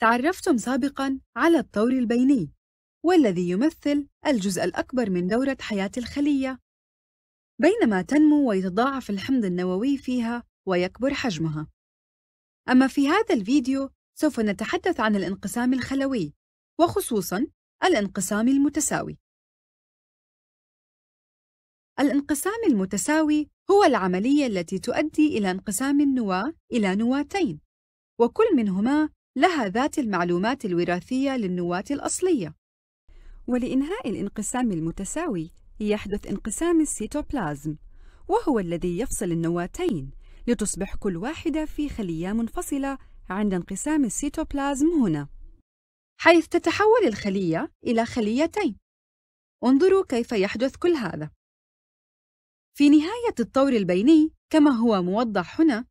تعرفتم سابقاً على الطور البيني والذي يمثل الجزء الأكبر من دورة حياة الخلية بينما تنمو ويتضاعف الحمض النووي فيها ويكبر حجمها أما في هذا الفيديو سوف نتحدث عن الانقسام الخلوي وخصوصاً الانقسام المتساوي الانقسام المتساوي هو العملية التي تؤدي إلى انقسام النواة إلى نواتين وكل منهما لها ذات المعلومات الوراثية للنواة الأصلية ولإنهاء الانقسام المتساوي يحدث انقسام السيتوبلازم وهو الذي يفصل النواتين لتصبح كل واحدة في خلية منفصلة عند انقسام السيتوبلازم هنا حيث تتحول الخلية إلى خليتين انظروا كيف يحدث كل هذا في نهاية الطور البيني كما هو موضح هنا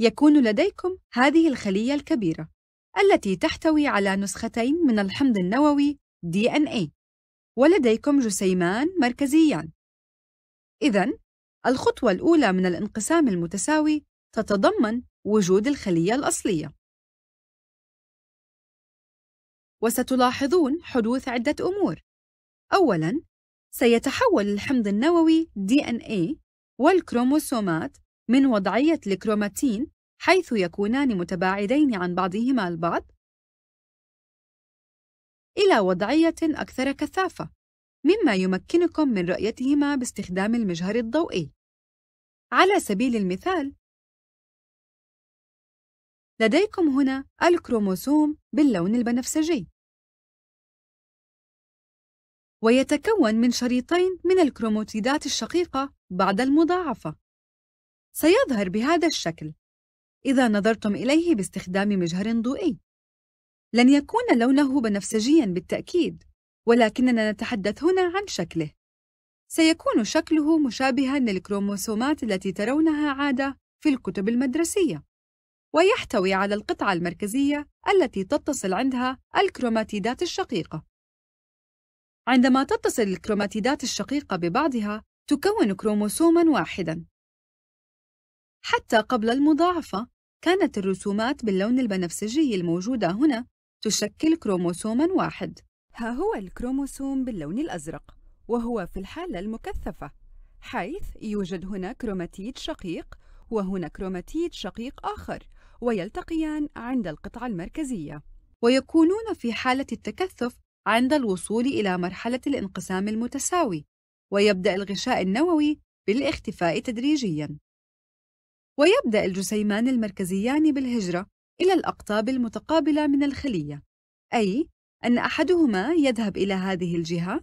يكون لديكم هذه الخلية الكبيرة التي تحتوي على نسختين من الحمض النووي DNA إيه. ولديكم جسيمان مركزيان إذا الخطوة الأولى من الانقسام المتساوي تتضمن وجود الخلية الأصلية وستلاحظون حدوث عدة أمور أولاً سيتحول الحمض النووي DNA إيه والكروموسومات من وضعية الكروماتين حيث يكونان متباعدين عن بعضهما البعض إلى وضعية أكثر كثافة مما يمكنكم من رؤيتهما باستخدام المجهر الضوئي على سبيل المثال لديكم هنا الكروموسوم باللون البنفسجي ويتكون من شريطين من الكروموتيدات الشقيقة بعد المضاعفة سيظهر بهذا الشكل إذا نظرتم إليه باستخدام مجهر ضوئي. لن يكون لونه بنفسجياً بالتأكيد، ولكننا نتحدث هنا عن شكله. سيكون شكله مشابهاً للكروموسومات التي ترونها عادة في الكتب المدرسية، ويحتوي على القطعة المركزية التي تتصل عندها الكروماتيدات الشقيقة. عندما تتصل الكروماتيدات الشقيقة ببعضها، تكون كروموسوماً واحداً، حتى قبل المضاعفة كانت الرسومات باللون البنفسجي الموجودة هنا تشكل كروموسوما واحد ها هو الكروموسوم باللون الأزرق وهو في الحالة المكثفة حيث يوجد هنا كروماتيد شقيق وهنا كروماتيد شقيق آخر ويلتقيان عند القطعة المركزية ويكونون في حالة التكثف عند الوصول إلى مرحلة الانقسام المتساوي ويبدأ الغشاء النووي بالاختفاء تدريجياً ويبدأ الجسيمان المركزيان بالهجرة إلى الأقطاب المتقابلة من الخلية، أي أن أحدهما يذهب إلى هذه الجهة،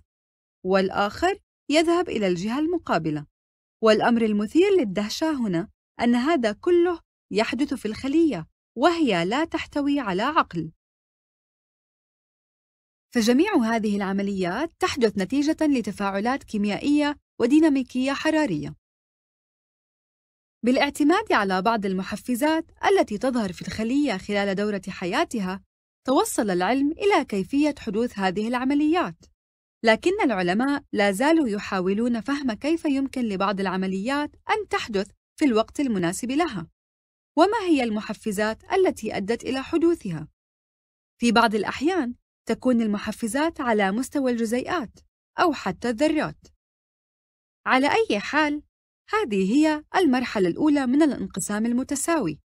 والآخر يذهب إلى الجهة المقابلة. والأمر المثير للدهشة هنا أن هذا كله يحدث في الخلية، وهي لا تحتوي على عقل. فجميع هذه العمليات تحدث نتيجة لتفاعلات كيميائية وديناميكية حرارية. بالاعتماد على بعض المحفزات التي تظهر في الخلية خلال دورة حياتها، توصل العلم إلى كيفية حدوث هذه العمليات. لكن العلماء لا زالوا يحاولون فهم كيف يمكن لبعض العمليات أن تحدث في الوقت المناسب لها، وما هي المحفزات التي أدت إلى حدوثها. في بعض الأحيان، تكون المحفزات على مستوى الجزيئات أو حتى الذرات. على أي حال، هذه هي المرحلة الأولى من الانقسام المتساوي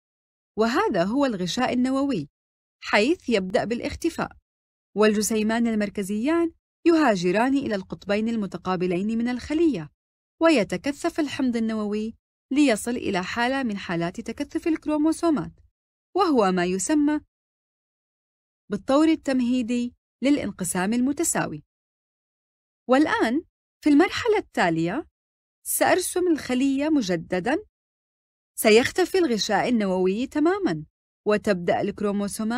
وهذا هو الغشاء النووي حيث يبدأ بالاختفاء والجسيمان المركزيان يهاجران إلى القطبين المتقابلين من الخلية ويتكثف الحمض النووي ليصل إلى حالة من حالات تكثف الكروموسومات وهو ما يسمى بالطور التمهيدي للانقسام المتساوي والآن في المرحلة التالية سأرسم الخلية مجدداً. سيختفي الغشاء النووي تماماً، وتبدأ الكروموسومات